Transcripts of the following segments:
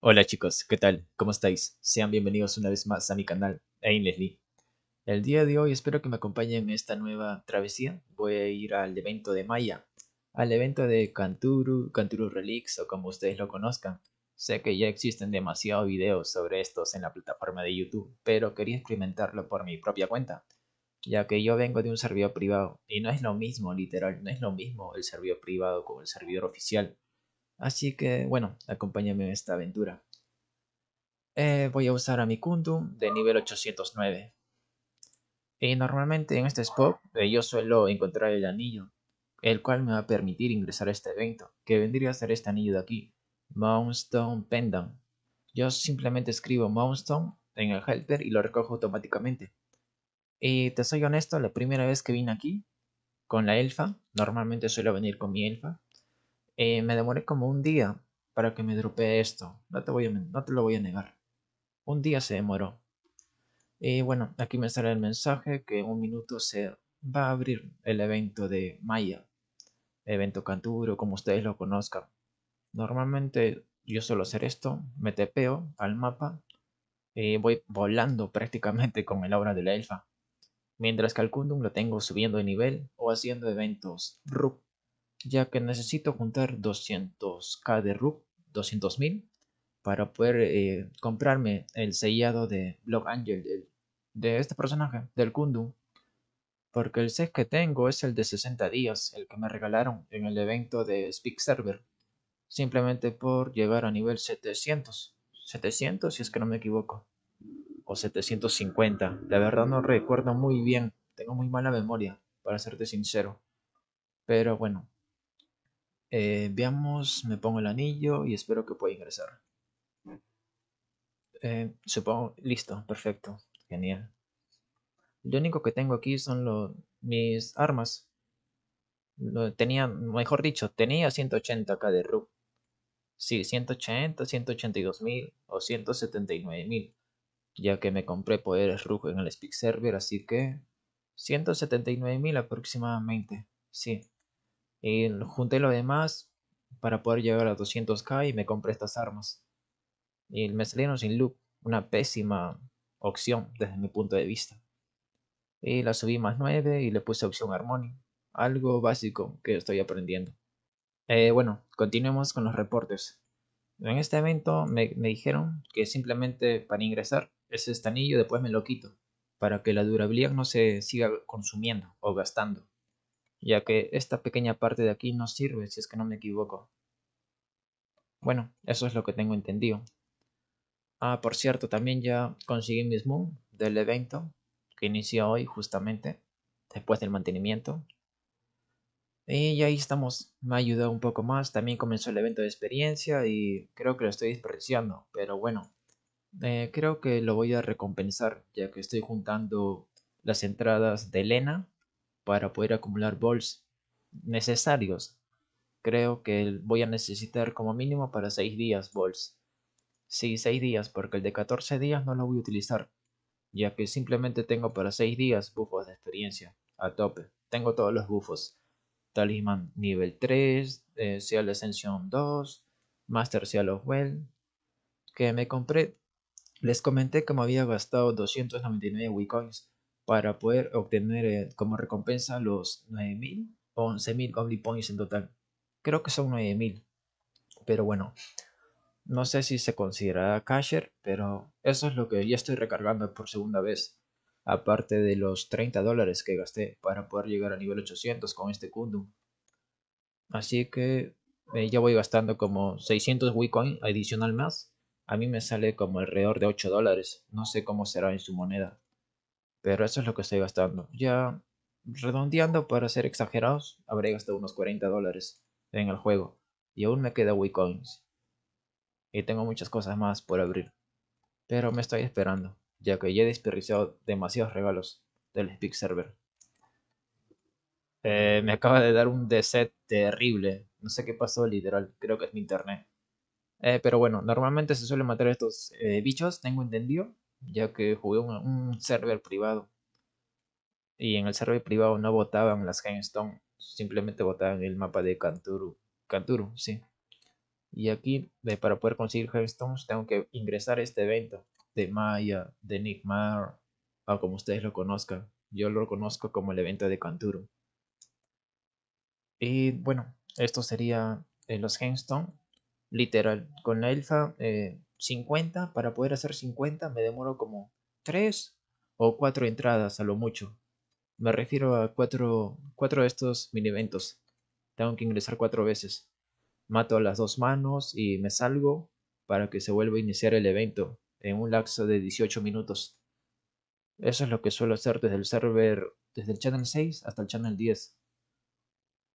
Hola chicos, ¿qué tal? ¿Cómo estáis? Sean bienvenidos una vez más a mi canal, Ain El día de hoy espero que me acompañen en esta nueva travesía. Voy a ir al evento de Maya, al evento de Canturu, Canturu Relics o como ustedes lo conozcan. Sé que ya existen demasiados videos sobre estos en la plataforma de YouTube, pero quería experimentarlo por mi propia cuenta, ya que yo vengo de un servidor privado y no es lo mismo, literal, no es lo mismo el servidor privado como el servidor oficial Así que bueno, acompáñame en esta aventura. Eh, voy a usar a mi kundum de nivel 809. Y normalmente en este spot eh, yo suelo encontrar el anillo, el cual me va a permitir ingresar a este evento, que vendría a ser este anillo de aquí, Mounstone Pendant. Yo simplemente escribo Mounstone en el helper y lo recojo automáticamente. Y te soy honesto, la primera vez que vine aquí con la elfa, normalmente suelo venir con mi elfa, eh, me demoré como un día para que me dropee esto. No te, voy a, lo voy a negar. Un día se demoró. Y bueno, aquí me sale el mensaje que en un minuto se va a abrir el evento de Maya. Evento Canturo, como ustedes lo conozcan. Normalmente yo suelo hacer esto, me tepeo al mapa y voy volando prácticamente con el aura de la elfa. Mientras que al Kundum lo tengo subiendo de nivel o haciendo eventos ya que necesito juntar 200k de RUP, 200.000, para poder eh, comprarme el sellado de Block Angel, de este personaje, del Kundu, porque el set que tengo es el de 60 días, el que me regalaron en el evento de Speak Server, simplemente por llegar a nivel 700, 700 si es que no me equivoco, o 750, la verdad no recuerdo muy bien, tengo muy mala memoria, para serte sincero, pero bueno, eh, veamos, me pongo el anillo y espero que pueda ingresar. Eh, supongo, listo, perfecto, genial. Lo único que tengo aquí son mis armas. Lo, tenía, mejor dicho, tenía 180k de RU. Sí, 180, 182 mil o 179 mil. Ya que me compré poderes rojo en el Speak Server, así que 179 mil aproximadamente. Sí. Y eh, junté lo demás para poder llegar a 200k y me compré estas armas. Y me salieron sin look una pésima opción desde mi punto de vista. Y la subí más 9 y le puse opción Harmony, algo básico que estoy aprendiendo. Eh, bueno, continuemos con los reportes. En este evento me, me, dijeron que simplemente para ingresar ese estanillo después me lo quito, para que la durabilidad no se siga consumiendo o gastando ya que esta pequeña parte de aquí no sirve si es que no me equivoco. Bueno, eso es lo que tengo entendido. Ah, por cierto, también ya conseguí mis moon del evento que inicia hoy justamente, después del mantenimiento. Y ahí estamos, me ha ayudado un poco más, también comenzó el evento de experiencia y creo que lo estoy desperdiciando, pero bueno, eh, creo que lo voy a recompensar ya que estoy juntando las entradas de Elena para poder acumular bols necesarios. Creo que voy a necesitar como mínimo para 6 días bols Sí, 6 días, porque el de 14 días no lo voy a utilizar, ya que simplemente tengo para 6 días bufos de experiencia, a tope. Tengo todos los bufos. Talisman nivel 3, eh, Seal Ascension 2, Master Seal of Well, que me compré. Les comenté que me había gastado 299 Wicoins para poder obtener eh, como recompensa los 9.000 o 11.000 Goblin Points en total. Creo que son 9.000. Pero bueno, no sé si se considerará casher, pero eso es lo que ya estoy recargando por segunda vez. Aparte de los 30 dólares que gasté para poder llegar a nivel 800 con este Kundum. Así que eh, ya voy gastando como 600 Wicoin adicional más. A mí me sale como alrededor de 8 dólares. No sé cómo será en su moneda. Pero eso es lo que estoy gastando. Ya redondeando para ser exagerados, habré gastado unos 40 dólares en el juego. Y aún me queda weCoins. Y tengo muchas cosas más por abrir. Pero me estoy esperando, ya que ya he desperdiciado demasiados regalos del Speak Server. Eh, me acaba de dar un de-set terrible. No sé qué pasó, literal. Creo que es mi internet. Eh, pero bueno, normalmente se suelen matar estos eh, bichos, tengo entendido ya que jugué un, un server privado. Y en el server privado no votaban las gemstones, simplemente votaban el mapa de Kanturu. Kanturu, sí. Y aquí, para poder conseguir gemstones, tengo que ingresar a este evento de Maya, de Nigmar, o como ustedes lo conozcan. Yo lo conozco como el evento de Kanturu. Y bueno, esto sería eh, los gemstones. Literal, con la elfa eh, 50, para poder hacer 50 me demoro como 3 o 4 entradas a lo mucho. Me refiero a 4, de estos mini eventos. Tengo que ingresar 4 veces. Mato a las dos manos y me salgo para que se vuelva a iniciar el evento en un lapso de 18 minutos. Eso es lo que suelo hacer desde el server, desde el channel 6 hasta el channel 10.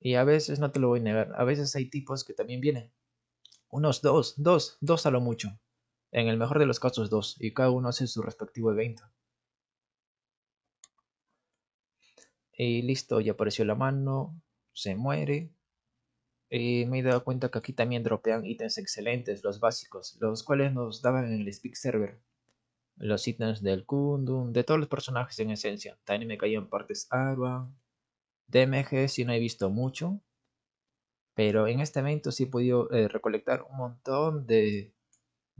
Y a veces no te lo voy a negar, a veces hay tipos que también vienen. Unos dos, dos, dos a lo mucho en el mejor de los casos dos, y cada uno hace su respectivo evento. Y listo, ya apareció la mano, se muere. Y me he dado cuenta que aquí también dropean ítems excelentes, los básicos, los cuales nos daban en el Speak Server. Los ítems del Kundun, de todos los personajes en esencia. También me caían partes Arwa, DMG si no he visto mucho. Pero en este evento sí he podido eh, recolectar un montón de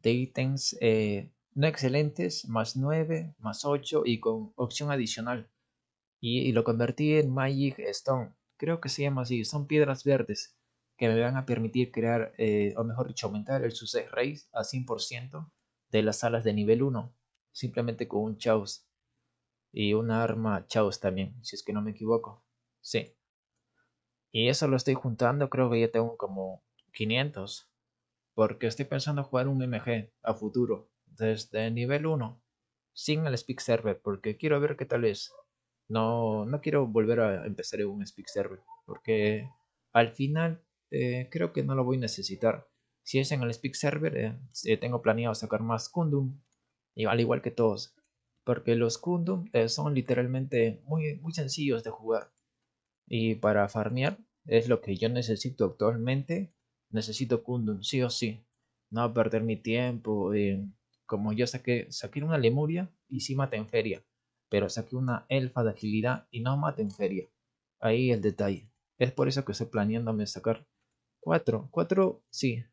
de ítems eh, no excelentes, más 9, más 8 y con opción adicional. Y, lo convertí en Magic Stone, creo que se llama así, son piedras verdes que me van a permitir crear, eh, o mejor dicho, aumentar el success rate a 100% de las alas de nivel 1, simplemente con un chaos y un arma chaos también, si es que no me equivoco. Sí. Y eso lo estoy juntando, creo que ya tengo como 500 porque estoy pensando jugar un MG a futuro, desde nivel 1, sin el Speak Server, porque quiero ver qué tal es. No, no quiero volver a empezar en un Speak Server, porque al final eh, creo que no lo voy a necesitar. Si es en el Speak Server, eh, eh, tengo planeado sacar más Kundum, al igual que todos, porque los Kundum son literalmente muy, muy sencillos de jugar. Y para farmear es lo que yo necesito actualmente necesito Kundun, sí o sí. No perder mi tiempo. Eh, como yo saqué, saqué una Lemuria y sí maté en feria. Pero saqué una Elfa de agilidad y no maté en feria. Ahí el detalle. Es por eso que estoy planeándome sacar cuatro, cuatro, sí,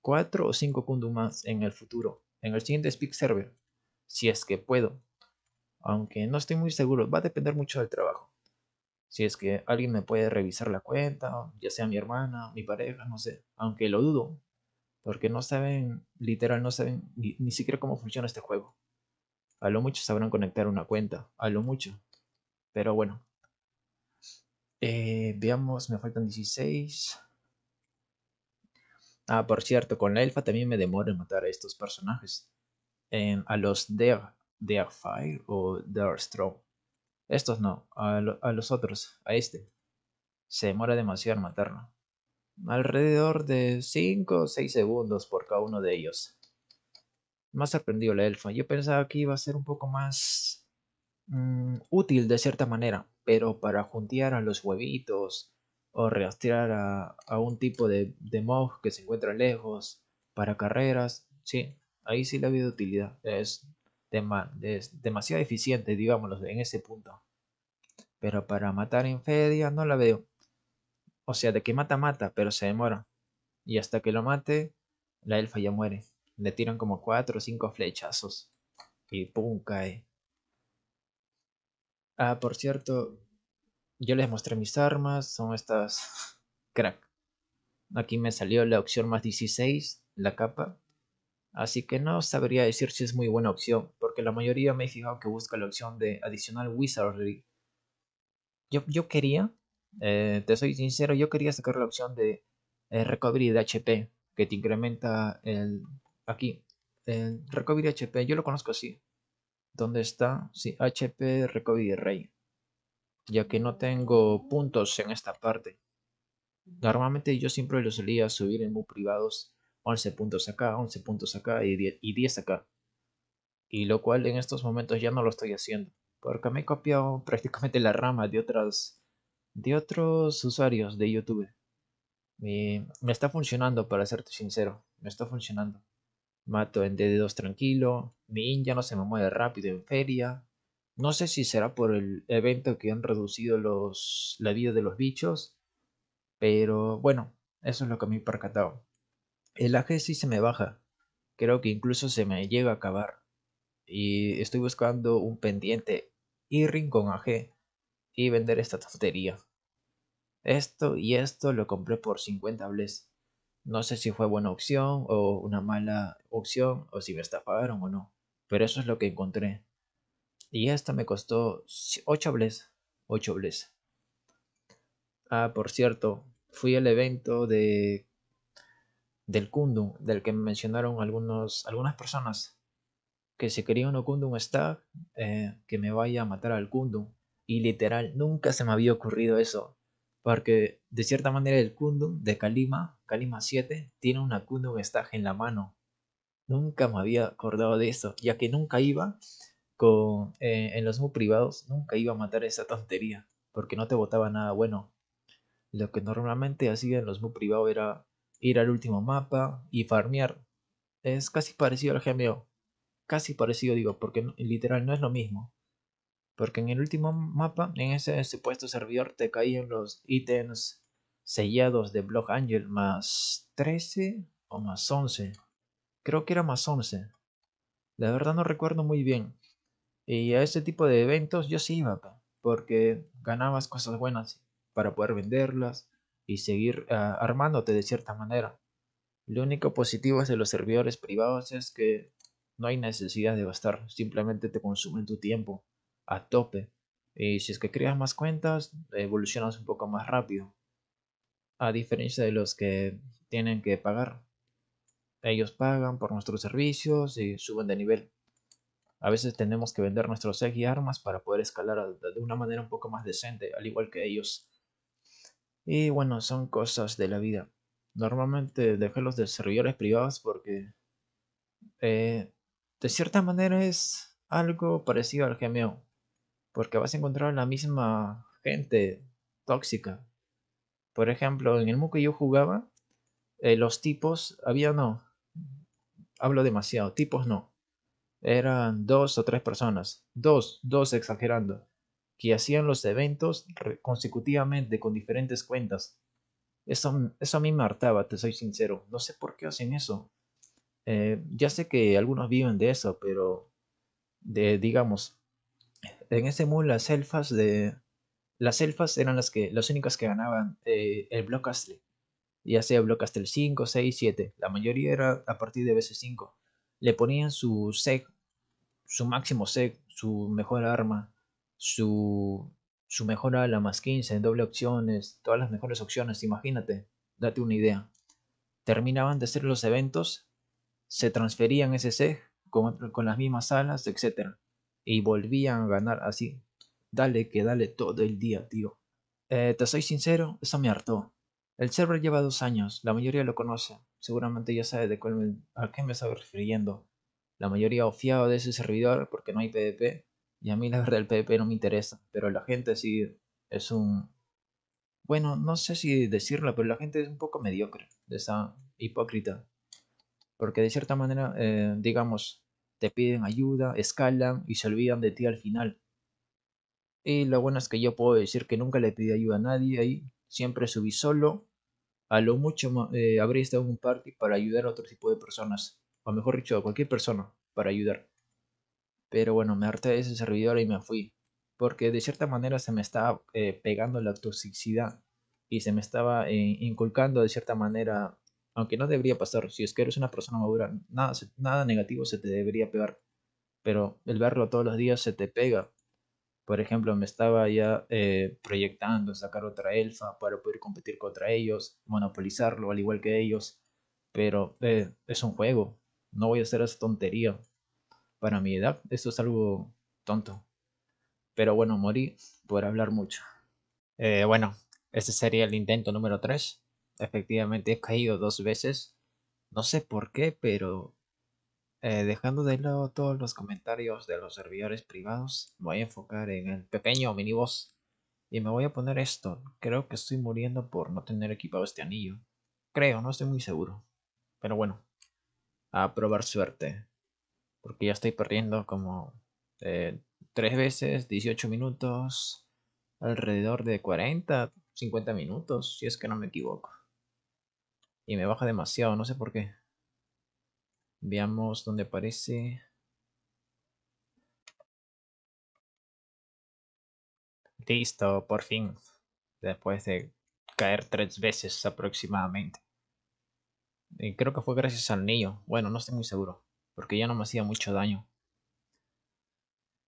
cuatro o cinco Kundun más en el futuro. En el siguiente Speak Server. Si es que puedo. Aunque no estoy muy seguro. Va a depender mucho del trabajo. Si es que alguien me puede revisar la cuenta, ya sea mi hermana, mi pareja, no sé, aunque lo dudo, porque no saben, literal, no saben ni, siquiera cómo funciona este juego. A lo mucho sabrán conectar una cuenta, a lo mucho. Pero bueno. Eh, veamos, me faltan 16. Ah, por cierto, con la elfa también me demoro en matar a estos personajes. a los Dare, Fire o Strong. Estos no, a, los otros, a este. Se demora demasiado en matarlo. Alrededor de 5 o 6 segundos por cada uno de ellos. Más sorprendido la elfa. Yo pensaba que iba a ser un poco más mm, útil de cierta manera, pero para juntear a los huevitos o rastrear a, un tipo de, de mob que se encuentra lejos para carreras, sí, ahí sí le ha habido utilidad. Es es demasiado eficiente, digámoslo, en ese punto. Pero para matar en Fedia no la veo. O sea, de que mata, mata, pero se demora. Y hasta que lo mate, la elfa ya muere. Le tiran como 4 o 5 flechazos. Y pum, cae. Ah, por cierto, yo les mostré mis armas. Son estas. Crack. Aquí me salió la opción más 16, la capa. Así que no sabría decir si es muy buena opción, porque la mayoría me he fijado que busca la opción de adicional Wizardry. Yo, yo quería, eh, te soy sincero, yo quería sacar la opción de eh, Recovery de HP, que te incrementa el... aquí. El recovery HP, yo lo conozco así. ¿Dónde está? Sí, HP Recovery Rey. Ya que no tengo puntos en esta parte. Normalmente yo siempre lo solía subir en muy privados 11 puntos acá, 11 puntos acá y 10, acá. Y lo cual en estos momentos ya no lo estoy haciendo. Porque me he copiado prácticamente la rama de otras de otros usuarios de YouTube. Me, me está funcionando, para serte sincero. Me está funcionando. Mato en DD2 tranquilo. Mi in ya no se me mueve rápido en feria. No sé si será por el evento que han reducido los, la vida de los bichos. Pero bueno, eso es lo que me he percatado. El AG sí se me baja. Creo que incluso se me llega a acabar. Y estoy buscando un pendiente y con AG y vender esta tontería. Esto y esto lo compré por 50 bles. No sé si fue buena opción o una mala opción o si me estafaron o no. Pero eso es lo que encontré. Y esta me costó 8 bles. 8 bles. Ah, por cierto, fui al evento de del Kundum, del que mencionaron algunos, algunas personas, que si quería un Kundum está, eh, que me vaya a matar al Kundum. Y literal, nunca se me había ocurrido eso, porque de cierta manera el Kundum de Kalima, Kalima 7, tiene una Kundum Stag en la mano. Nunca me había acordado de eso, ya que nunca iba con, eh, en los MU privados, nunca iba a matar esa tontería, porque no te botaba nada bueno. Lo que normalmente hacía en los MU privados era ir al último mapa y farmear. Es casi parecido al GMO. Casi parecido, digo, porque literal no es lo mismo. Porque en el último mapa, en ese supuesto servidor, te caían los ítems sellados de Block Angel más 13 o más 11. Creo que era más 11. La verdad no recuerdo muy bien. Y a ese tipo de eventos yo sí iba, porque ganabas cosas buenas para poder venderlas y seguir ah, armándote de cierta manera. Lo único positivo es de los servidores privados es que no hay necesidad de gastar, simplemente te consumen tu tiempo a tope. Y si es que creas más cuentas, evolucionas un poco más rápido. A diferencia de los que tienen que pagar. Ellos pagan por nuestros servicios y suben de nivel. A veces tenemos que vender nuestros X armas para poder escalar de una manera un poco más decente, al igual que ellos y bueno, son cosas de la vida. Normalmente dejé los de servidores privados porque eh, de cierta manera es algo parecido al GMO Porque vas a encontrar la misma gente tóxica. Por ejemplo, en el MOOC que yo jugaba, eh, los tipos, había no, hablo demasiado, tipos no. Eran dos o tres personas. Dos, dos exagerando que hacían los eventos consecutivamente con diferentes cuentas. Eso, eso a mí me hartaba, te soy sincero. No sé por qué hacen eso. Eh, ya sé que algunos viven de eso, pero de, digamos, en ese mundo las elfas de las elfas eran las que las únicas que ganaban eh, el el Blockcastle. Ya sea castle 5, 6, 7, la mayoría era a partir de veces 5. Le ponían su seg, su máximo seg, su mejor arma, su, mejor ala, más 15, doble opciones, todas las mejores opciones, imagínate, date una idea. Terminaban de hacer los eventos, se transferían ese SEG con, las mismas salas, etc. Y volvían a ganar así. Dale que dale todo el día, tío. Eh, te soy sincero, eso me hartó. El server lleva dos años, la mayoría lo conoce, seguramente ya sabe de cuál a qué me estaba refiriendo. La mayoría ha de ese servidor porque no hay PvP y a mí la verdad el PvP no me interesa, pero la gente sí es un... Bueno, no sé si decirlo, pero la gente es un poco mediocre, de esa hipócrita. Porque de cierta manera, eh, digamos, te piden ayuda, escalan y se olvidan de ti al final. Y lo bueno es que yo puedo decir que nunca le pedí ayuda a nadie ahí, siempre subí solo. A lo mucho eh, habría estado en un party para ayudar a otro tipo de personas, o mejor dicho, a cualquier persona para ayudar. Pero bueno, me harté de ese servidor y me fui. Porque de cierta manera se me estaba eh, pegando la toxicidad. Y se me estaba eh, inculcando de cierta manera. Aunque no debería pasar. Si es que eres una persona madura, nada, nada negativo se te debería pegar. Pero el verlo todos los días se te pega. Por ejemplo, me estaba ya eh, proyectando sacar otra elfa para poder competir contra ellos, monopolizarlo al igual que ellos. Pero es un juego, no voy a hacer esa tontería para mi edad, esto es algo tonto. Pero bueno, morí por hablar mucho. Eh, bueno, este sería el intento número 3. Efectivamente, he caído dos veces. No sé por qué, pero eh, dejando de lado todos los comentarios de los servidores privados, voy a enfocar en el pequeño miniboss. Y me voy a poner esto. Creo que estoy muriendo por no tener equipado este anillo. Creo, no estoy muy seguro. Pero bueno, a probar suerte porque ya estoy perdiendo como eh, tres veces 18 minutos, alrededor de 40, 50 minutos, si es que no me equivoco. Y me baja demasiado, no sé por qué. Veamos dónde aparece. Listo, por fin. Después de caer tres veces aproximadamente. Y creo que fue gracias al niño. Bueno, no estoy muy seguro porque ya no me hacía mucho daño.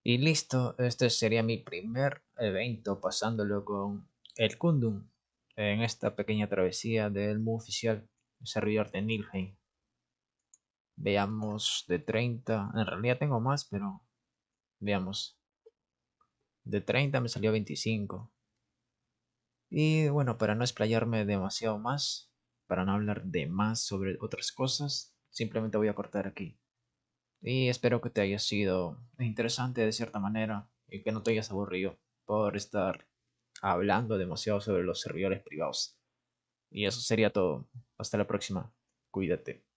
Y listo, este sería mi primer evento pasándolo con el Kundum en esta pequeña travesía del mu oficial servidor de Nilheim. Veamos de 30, en realidad tengo más, pero veamos. De 30 me salió 25. Y bueno, para no explayarme demasiado más, para no hablar de más sobre otras cosas, simplemente voy a cortar aquí. Y espero que te haya sido interesante de cierta manera y que no te hayas aburrido por estar hablando demasiado sobre los servidores privados. Y eso sería todo. Hasta la próxima. Cuídate.